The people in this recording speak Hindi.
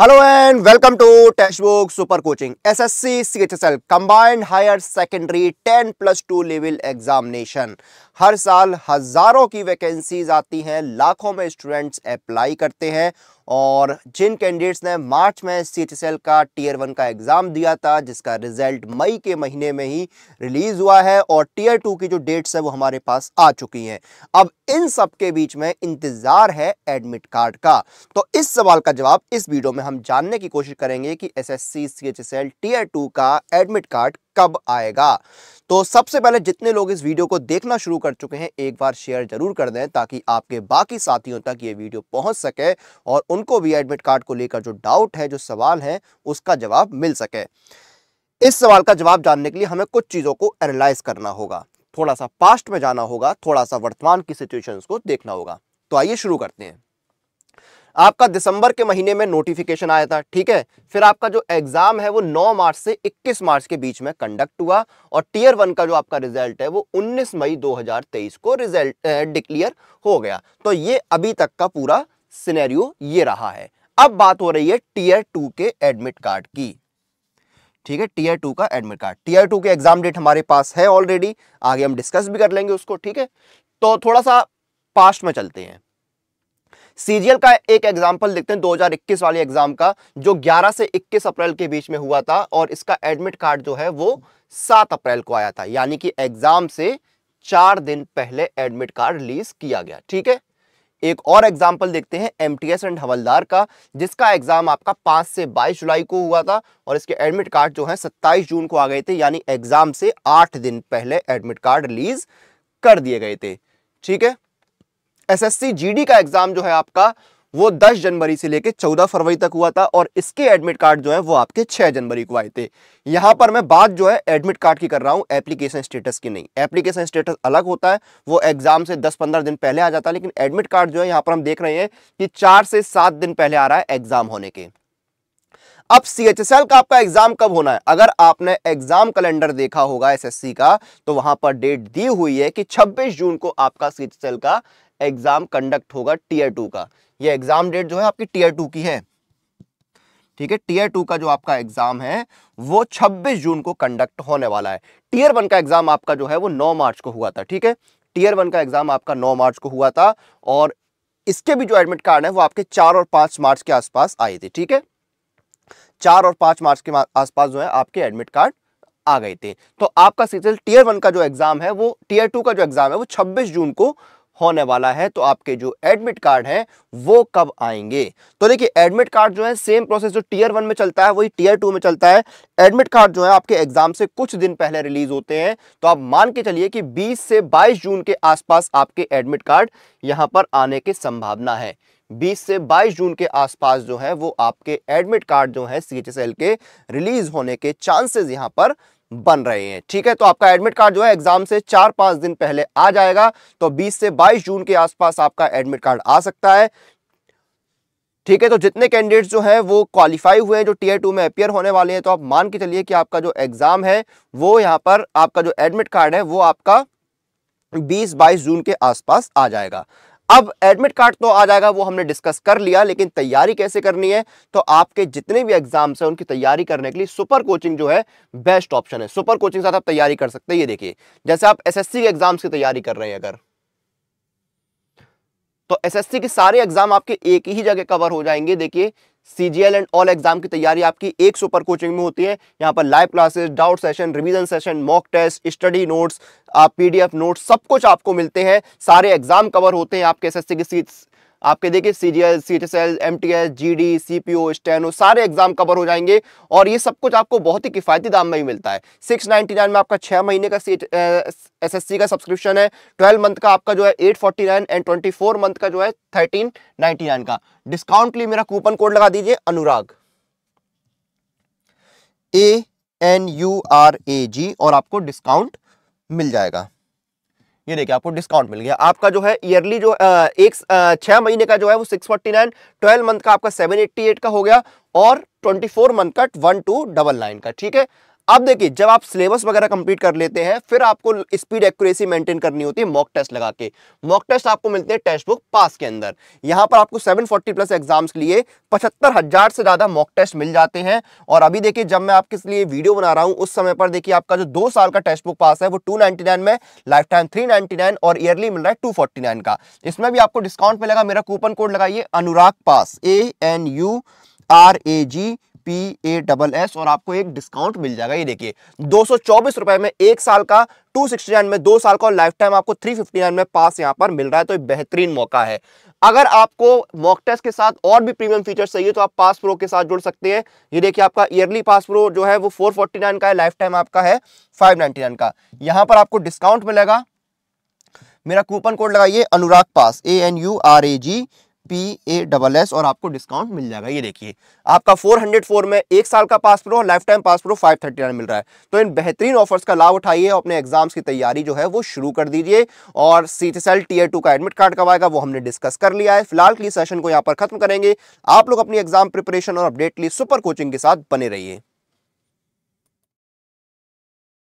hello and welcome to textbook super coaching SSC CHSL combined higher secondary ten plus two level examination हर साल हजारों की वैकेंसीज आती हैं लाखों में स्टूडेंट्स अप्लाई करते हैं और जिन कैंडिडेट्स ने मार्च में सी का टीयर वन का एग्ज़ाम दिया था जिसका रिजल्ट मई के महीने में ही रिलीज़ हुआ है और टीयर टू की जो डेट्स है वो हमारे पास आ चुकी हैं अब इन सब के बीच में इंतज़ार है एडमिट कार्ड का तो इस सवाल का जवाब इस वीडियो में हम हम जानने की कोशिश करेंगे कि S S C C H S L tier two का एडमिट कार्ड कब आएगा तो सबसे पहले जितने लोग इस वीडियो को देखना शुरू कर चुके हैं एक बार शेयर जरूर कर दें ताकि आपके बाकी साथियों तक ये वीडियो पहुंच सके और उनको भी एडमिट कार्ड को लेकर जो डाउट है जो सवाल है उसका जवाब मिल सके इस सवाल का जवाब जानने के लिए हमें कुछ चीज़ों को एनालाइज करना होगा थोड़ा सा पास्ट में जाना होगा थोड़ा सा वर्तमान की सिचुएशंस को देखना होगा तो आइए शुरू करते हैं आपका दिसंबर के महीने में नोटिफिकेशन आया था ठीक है फिर आपका जो एग्जाम है वो 9 मार्च से 21 मार्च के बीच में कंडक्ट हुआ और टीयर वन का जो आपका रिजल्ट है वो 19 मई 2023 को रिजल्ट डिक्लेयर हो गया तो ये अभी तक का पूरा सिनेरियो ये रहा है अब बात हो रही है टीयर टू के एडमिट कार्ड की ठीक है टीयर टू का एडमिट कार्ड टीयर टू के एग्जाम डेट हमारे पास है ऑलरेडी आगे हम डिस्कस भी कर लेंगे उसको ठीक है तो थोड़ा सा पास्ट में चलते हैं सीजीएल का एक एग्जाम्पल देखते हैं इक्कीस वाले एग्जाम का जो 11 से 21 अप्रैल के बीच में हुआ था और इसका एडमिट कार्ड जो है वो 7 अप्रैल को आया था यानी कि एग्जाम से चार दिन पहले एडमिट कार्ड रिलीज किया गया ठीक है एक और एग्जाम्पल देखते हैं एम एंड हवलदार का जिसका एग्जाम आपका पांच से बाईस जुलाई को हुआ था और इसके एडमिट कार्ड जो है सत्ताईस जून को आ गए थे यानी एग्जाम से आठ दिन पहले एडमिट कार्ड रिलीज कर दिए गए थे ठीक है एसएससी जीडी का एग्जाम जो है आपका वो 10 जनवरी से लेकर 14 फरवरी तक हुआ था और इसके एडमिट कार्ड जो है वो आपके 6 जनवरी को आए थे यहां पर मैं बात जो है एडमिट कार्ड की कर रहा हूं एप्लीकेशन स्टेटस की नहीं एप्लीकेशन स्टेटस अलग होता है वो एग्जाम से 10-15 दिन पहले आ जाता है लेकिन एडमिट कार्ड जो है यहां पर हम देख रहे हैं कि चार से सात दिन पहले आ रहा है एग्जाम होने के अब सी एच एस एल का आपका एग्जाम कब होना है अगर आपने एग्जाम कैलेंडर देखा होगा एसएससी का तो वहां पर डेट दी हुई है कि 26 जून को आपका सी एच एस एल का एग्जाम कंडक्ट होगा टीयर टू का ये एग्जाम डेट जो है आपकी टीयर टू की है ठीक है टीयर टू का जो आपका एग्जाम है वो 26 जून को कंडक्ट होने वाला है टीयर वन का एग्जाम आपका जो है वो 9 मार्च को हुआ था ठीक है टीयर वन का एग्जाम आपका 9 मार्च को हुआ था और इसके भी जो एडमिट कार्ड है वो आपके चार और पांच मार्च के आसपास आए थे ठीक है चार और पांच मार्च के आसपास जो है आपके एडमिट कार्ड आ गए थे तो आपका सीजल टीयर वन का जो एग्जाम है वो टीयर टू का जो एग्जाम है वो छब्बीस जून को होने वाला है तो आपके जो एडमिट कार्ड हैं वो कब आएंगे तो देखिए एडमिट कार्ड जो है सेम प्रोसेस जो टीयर वन में चलता है वही टीयर टू में चलता है एडमिट कार्ड जो है आपके एग्जाम से कुछ दिन पहले रिलीज होते हैं तो आप मान के चलिए कि बीस से बाईस जून के आसपास आपके एडमिट कार्ड यहाँ पर आने की संभावना है 20 से 22 जून के आसपास जो है वो आपके एडमिट कार्ड जो है सी के रिलीज होने के चांसेस यहां पर बन रहे हैं ठीक है तो आपका एडमिट कार्ड जो है एग्जाम से चार पांच दिन पहले आ जाएगा तो 20 से 22 जून के आसपास आपका एडमिट कार्ड आ सकता है ठीक है तो जितने कैंडिडेट्स जो हैं वो क्वालिफाई हुए हैं जो टीयर टू में अपियर होने वाले हैं तो आप मान के चलिए कि आपका जो एग्ज़ाम है वो यहाँ पर आपका जो एडमिट कार्ड है वो आपका 20 बाईस जून के आसपास आ जाएगा अब एडमिट कार्ड तो आ जाएगा वो हमने डिस्कस कर लिया लेकिन तैयारी कैसे करनी है तो आपके जितने भी एग्जाम्स हैं उनकी तैयारी करने के लिए सुपर कोचिंग जो है बेस्ट ऑप्शन है सुपर कोचिंग साथ आप तैयारी कर सकते हैं ये देखिए जैसे आप एसएससी के एग्जाम्स की तैयारी कर रहे हैं अगर तो एसएससी के सारे एग्जाम आपके एक ही जगह कवर हो जाएंगे देखिए सीजीएल एंड ऑल एग्जाम की तैयारी आपकी एक सुपर कोचिंग में होती है यहाँ पर live classes doubt session revision session mock test study notes आप पीडीएफ नोट्स सब कुछ आपको मिलते हैं सारे एग्जाम कवर होते हैं आपके एसएससी की सीट आपके देखिए C G L C H S L M T S G D C P O steno सारे एग्जाम कवर हो जाएंगे और ये सब कुछ आपको बहुत ही किफायती दाम में ही मिलता है सिक्स नाइन्टी नाइन में आपका छः महीने का सी एस एस सी का सब्सक्रिप्शन है ट्वेल्व मंथ का आपका जो है eight forty nine and twenty four month का जो है थर्टीन नाइन्टी नाइन का डिस्काउंट लिए मेरा कूपन कोड लगा दीजिए Anurag A N U R A G और आपको डिस्काउंट मिल जाएगा ये देखिए आपको डिस्काउंट मिल गया आपका जो है ईयरली जो एक छह महीने का जो है वो six forty nine twelve month का आपका सेवन एट्टी एट का हो गया और ट्वेंटी फोर मंथ का वन टू डबल नाइन का ठीक है अब देखिए जब आप सिलेबस वगैरह कंप्लीट कर लेते हैं फिर आपको स्पीड एक्यूरेसी मेंटेन करनी होती है मॉक टेस्ट लगा के मॉक टेस्ट आपको मिलते हैं टेक्स्ट बुक पास के अंदर यहां पर आपको 740 प्लस एग्जाम्स के लिए पचहत्तर हजार से ज़्यादा मॉक टेस्ट मिल जाते हैं और अभी देखिए जब मैं आपके लिए वीडियो बना रहा हूं उस समय पर देखिए आपका जो दो साल का टेक्स्ट बुक पास है वो टू में लाइफ टाइम थ्री और ईयरली मिल रहा है टू का इसमें भी आपको डिस्काउंट मिलेगा मेरा कूपन कोड लगाइए Anurag pass A N U R A G P A double S और आपको एक डिस्काउंट मिल जाएगा ये देखिए दो रुपए में एक साल का टू में दो साल का और लाइफ टाइम आपको थ्री में पास यहां पर मिल रहा है तो बेहतरीन मौका है अगर आपको मॉक टेस्ट के साथ और भी प्रीमियम फीचर्स चाहिए तो आप पास प्रो के साथ जुड़ सकते हैं ये देखिए आपका ईयरली पास प्रो जो है वो 449 का है लाइफ टाइम आपका है 599 का यहां पर आपको डिस्काउंट मिलेगा मेरा कूपन कोड लगाइए Anurag pass A N U R A G P A double S और आपको डिस्काउंट मिल जाएगा ये देखिए आपका 404 में एक साल का पास प्रो और लाइफ टाइम पास प्रो 539 मिल रहा है तो इन बेहतरीन ऑफर्स का लाभ उठाइए और अपने एग्जाम्स की तैयारी जो है वो शुरू कर दीजिए और सी टी सेल टू का एडमिट कार्ड कब आएगा वो हमने डिस्कस कर लिया है फिलहाल के लिए सेशन को यहाँ पर खत्म करेंगे आप लोग अपनी एग्जाम प्रिपरेशन और अपडेट लिए सुपर कोचिंग के साथ बने रहिए